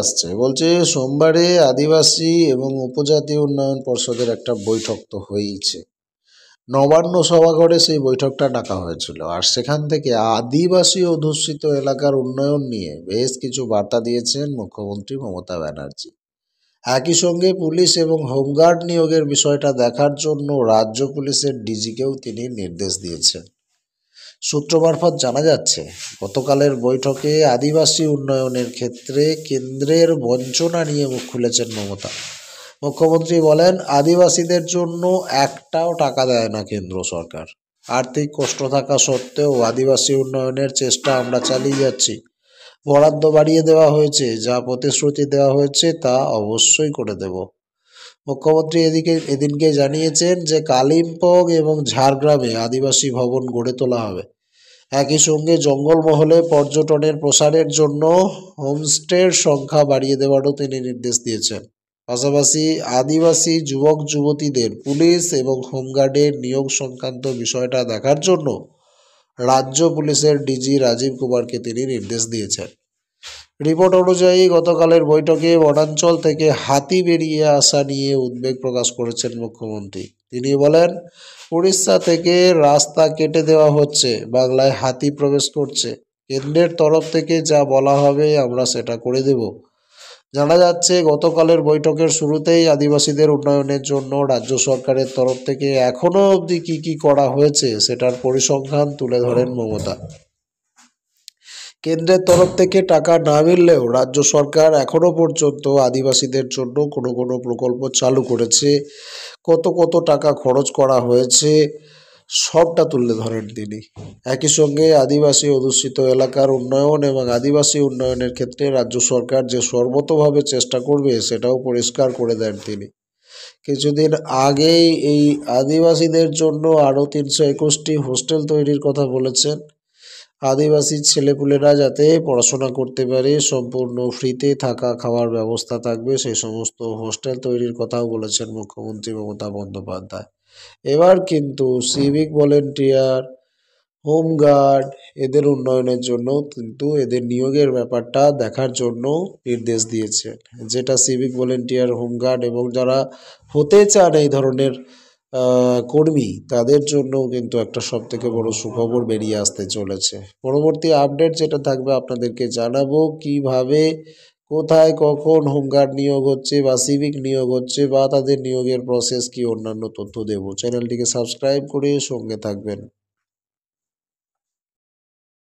আসছে বলছে সোমবারে আদিবাসী এবং উপজাতি উন্নয়ন পর্ষদের একটা বৈঠক তো হয়েইছে নবান্ন সভাঘরে সেই বৈঠকটা ডাকা হয়েছিল আর সেখান থেকে আদিবাসী অধ্যুষিত এলাকার উন্নয়ন নিয়ে বেশ কিছু বার্তা দিয়েছেন মুখ্যমন্ত্রী মমতা ব্যানার্জি একই সঙ্গে পুলিশ এবং হোমগার্ড নিয়োগের বিষয়টা দেখার জন্য রাজ্য পুলিশের ডিজিকেও তিনি নির্দেশ দিয়েছেন সূত্র মারফত জানা যাচ্ছে গতকালের বৈঠকে আদিবাসী উন্নয়নের ক্ষেত্রে কেন্দ্রের বঞ্চনা নিয়ে মুখ খুলেছেন মমতা মুখ্যমন্ত্রী বলেন আদিবাসীদের জন্য একটাও টাকা দেয় না কেন্দ্র সরকার আর্থিক কষ্ট থাকা সত্ত্বেও আদিবাসী উন্নয়নের চেষ্টা আমরা চালিয়ে যাচ্ছি বরাদ্দ বাড়িয়ে দেওয়া হয়েছে যা প্রতিশ্রুতি দেওয়া হয়েছে তা অবশ্যই করে দেব মুখ্যমন্ত্রী এদিকে এদিনকে জানিয়েছেন যে কালিম্পং এবং ঝাড়গ্রামে আদিবাসী ভবন গড়ে তোলা হবে একই সঙ্গে জঙ্গলমহলে পর্যটনের প্রসারের জন্য হোমস্টের সংখ্যা বাড়িয়ে দেওয়ারও তিনি নির্দেশ দিয়েছেন পাশাপাশি আদিবাসী যুবক যুবতীদের পুলিশ এবং হোমগার্ডের নিয়োগ সংক্রান্ত বিষয়টা দেখার জন্য রাজ্য পুলিশের ডিজি রাজীব কুমারকে তিনি নির্দেশ দিয়েছেন রিপোর্ট অনুযায়ী গতকালের বৈঠকে বনাঞ্চল থেকে হাতি বেরিয়ে আসা নিয়ে উদ্বেগ প্রকাশ করেছেন মুখ্যমন্ত্রী তিনি বলেন উড়িষ্যা থেকে রাস্তা কেটে দেওয়া হচ্ছে বাংলায় হাতি প্রবেশ করছে কেন্দ্রের তরফ থেকে যা বলা হবে আমরা সেটা করে দেব জানা যাচ্ছে গতকালের বৈঠকের শুরুতেই আদিবাসীদের উন্নয়নের জন্য রাজ্য সরকারের তরফ থেকে এখনও অবধি কী কী করা হয়েছে সেটার পরিসংখ্যান তুলে ধরেন মমতা কেন্দ্রের তরফ থেকে টাকা না মিললেও রাজ্য সরকার এখনও পর্যন্ত আদিবাসীদের জন্য কোনো কোনো প্রকল্প চালু করেছে কত কত টাকা খরচ করা হয়েছে সবটা তুলে ধরেন তিনি একই সঙ্গে আদিবাসী অধ্যুষিত এলাকার উন্নয়ন এবং আদিবাসী উন্নয়নের ক্ষেত্রে রাজ্য সরকার যে সর্বতভাবে চেষ্টা করবে সেটাও পরিষ্কার করে দেন তিনি কিছুদিন আগেই এই আদিবাসীদের জন্য আরও তিনশো একুশটি হোস্টেল তৈরির কথা বলেছেন আদিবাসী ছেলেপুলেরা যাতে পড়াশোনা করতে পারে সম্পূর্ণ ফ্রিতে থাকা খাওয়ার ব্যবস্থা থাকবে সেই সমস্ত হোস্টেল তৈরির কথাও বলেছেন মুখ্যমন্ত্রী মমতা বন্দ্যোপাধ্যায় এবার কিন্তু সিভিক ভলেন্টিয়ার হোমগার্ড এদের উন্নয়নের জন্য কিন্তু এদের নিয়োগের ব্যাপারটা দেখার জন্য নির্দেশ দিয়েছে যেটা সিভিক ভলেন্টিয়ার হোমগার্ড এবং যারা হতে চান এই ধরনের কর্মী তাদের জন্য কিন্তু একটা সবথেকে বড় সুখবর বেরিয়ে আসতে চলেছে পরবর্তী আপডেট যেটা থাকবে আপনাদেরকে জানাবো কিভাবে কোথায় কখন হোমগার্ড নিয়োগ হচ্ছে বা সিভিক নিয়োগ হচ্ছে বা তাদের নিয়োগের প্রসেস কি অন্যান্য তথ্য দেব চ্যানেলটিকে সাবস্ক্রাইব করে সঙ্গে থাকবেন